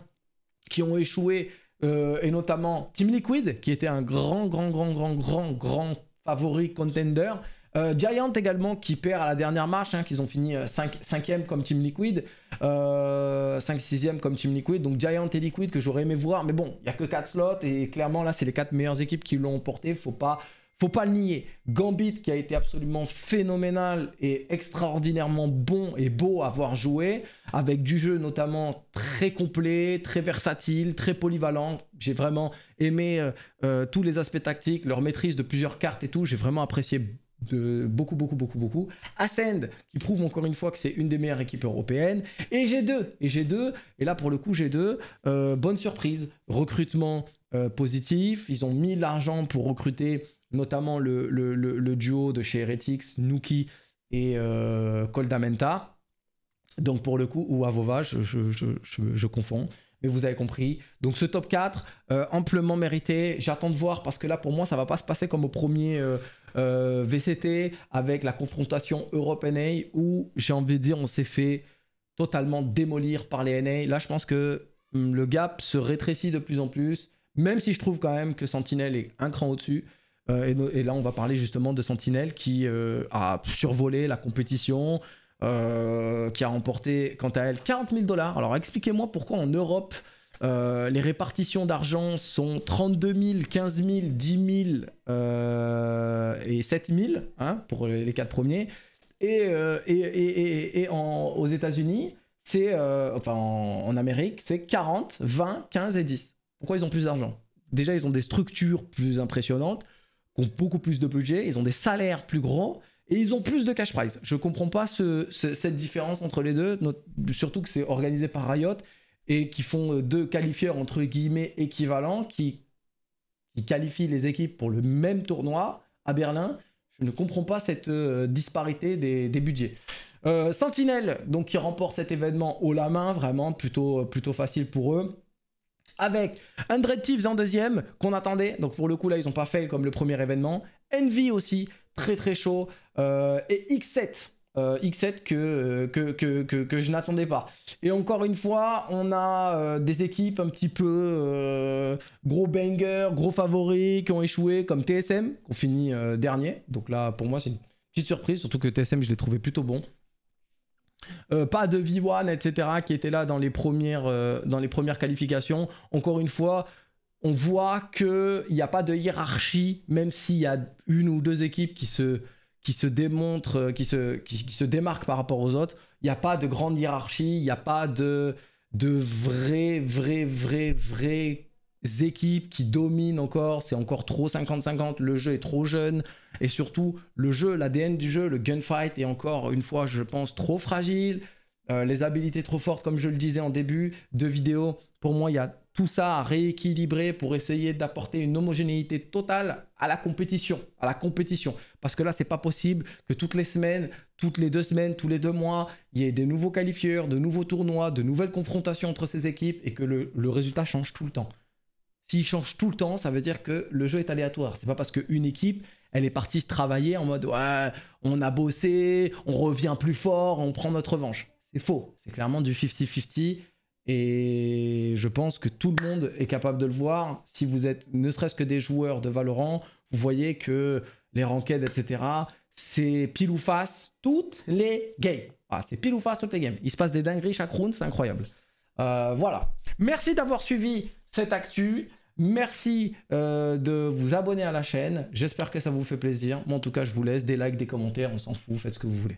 qui ont échoué euh, et notamment Team Liquid, qui était un grand, grand, grand, grand, grand, grand favori contender. Euh, Giant également qui perd à la dernière marche, hein, qu'ils ont fini 5, euh, e comme Team Liquid, 5-6e comme Team Liquid, donc Giant et Liquid que j'aurais aimé voir, mais bon, il n'y a que 4 slots et clairement là c'est les 4 meilleures équipes qui l'ont emporté, faut pas faut pas le nier. Gambit qui a été absolument phénoménal et extraordinairement bon et beau à voir jouer, avec du jeu notamment très complet, très versatile, très polyvalent. J'ai vraiment aimé euh, euh, tous les aspects tactiques, leur maîtrise de plusieurs cartes et tout. J'ai vraiment apprécié de beaucoup, beaucoup, beaucoup, beaucoup. Ascend, qui prouve encore une fois que c'est une des meilleures équipes européennes. Et G2, et G2, et là pour le coup G2, euh, bonne surprise, recrutement positif, ils ont mis l'argent pour recruter notamment le, duo de chez Heretics, Nuki et Coldamenta. Euh, Donc pour le coup, ou Avova, je, je, confonds. Mais vous avez compris. Donc ce top 4, euh, amplement mérité. J'attends de voir parce que là, pour moi, ça va pas se passer comme au premier euh, VCT avec la confrontation Europe-NA où j'ai envie de dire, on s'est fait totalement démolir par les NA. Là, je pense que hmm, le gap se rétrécit de plus en plus, même si je trouve quand même que Sentinel est un cran au-dessus. Euh, et, là, on va parler justement de Sentinelle qui euh, a survolé la compétition, euh, qui a remporté quant à elle 40 000 dollars. Alors expliquez-moi pourquoi en Europe, les répartitions d'argent sont 32 000, 15 000, 10 000 et 7 000 hein, pour les quatre premiers. Et, et, et, et en, aux États-Unis, c'est enfin en Amérique, c'est 40, 20, 15 et 10. Pourquoi ils ont plus d'argent Déjà, ils ont des structures plus impressionnantes beaucoup plus de budget, ils ont des salaires plus grands et ils ont plus de cash prize. Je ne comprends pas cette différence entre les deux, surtout que c'est organisé par Riot et qui font euh, deux qualifieurs entre guillemets équivalents qui, qui, qualifient les équipes pour le même tournoi à Berlin. Je ne comprends pas cette euh, disparité des, budgets. Euh, Sentinel, donc qui remporte cet événement haut la main, vraiment plutôt, plutôt facile pour eux avec Andred Thieves en deuxième, qu'on attendait. Donc pour le coup, là, ils ont pas fait comme le premier événement. Envy aussi, très très chaud. Euh, et X7. Euh, X7 euh, que, que, que, que, je n'attendais pas. Et encore une fois, on a des équipes un petit peu gros bangers, gros favoris qui ont échoué, comme TSM, qui ont finit dernier. Donc là, pour moi, c'est une petite surprise, surtout que TSM, je l'ai trouvé plutôt bon. Euh, pas de V1, etc., qui était là dans les premières, euh, dans les premières qualifications. Encore une fois, on voit qu'il n'y a pas de hiérarchie, même s'il y a une ou deux équipes qui se, qui se démontrent, euh, qui se, qui, se démarquent par rapport aux autres. Il n'y a pas de grande hiérarchie, il n'y a pas de, de vrai, vrai, vrai, vrai équipes qui dominent encore, c'est encore trop 50-50, le jeu est trop jeune, et surtout le jeu, l'ADN du jeu, le gunfight est encore une fois, je pense, trop fragile, euh, les habilités trop fortes, comme je le disais en début de vidéo, pour moi, il y a tout ça à rééquilibrer pour essayer d'apporter une homogénéité totale à la compétition, à la compétition. Parce que là, c'est pas possible que toutes les semaines, toutes les deux semaines, tous les deux mois, il y ait des nouveaux qualifieurs, de nouveaux tournois, de nouvelles confrontations entre ces équipes et que le résultat change tout le temps. S'il change tout le temps, ça veut dire que le jeu est aléatoire. C'est pas parce qu'une équipe, elle est partie se travailler en mode on a bossé, on revient plus fort, on prend notre revanche. C'est faux. C'est clairement du 50-50. Et je pense que tout le monde est capable de le voir. Si vous êtes ne serait-ce que des joueurs de Valorant, vous voyez que les ranked, etc., c'est pile ou face toutes les games. Ah, c'est pile ou face toutes les games. Il se passe des dingueries chaque round, c'est incroyable. Euh, voilà. Merci d'avoir suivi cette actu. Merci euh, de vous abonner à la chaîne. J'espère que ça vous fait plaisir. Moi, en tout cas, je vous laisse des likes, des commentaires. On s'en fout. Faites ce que vous voulez.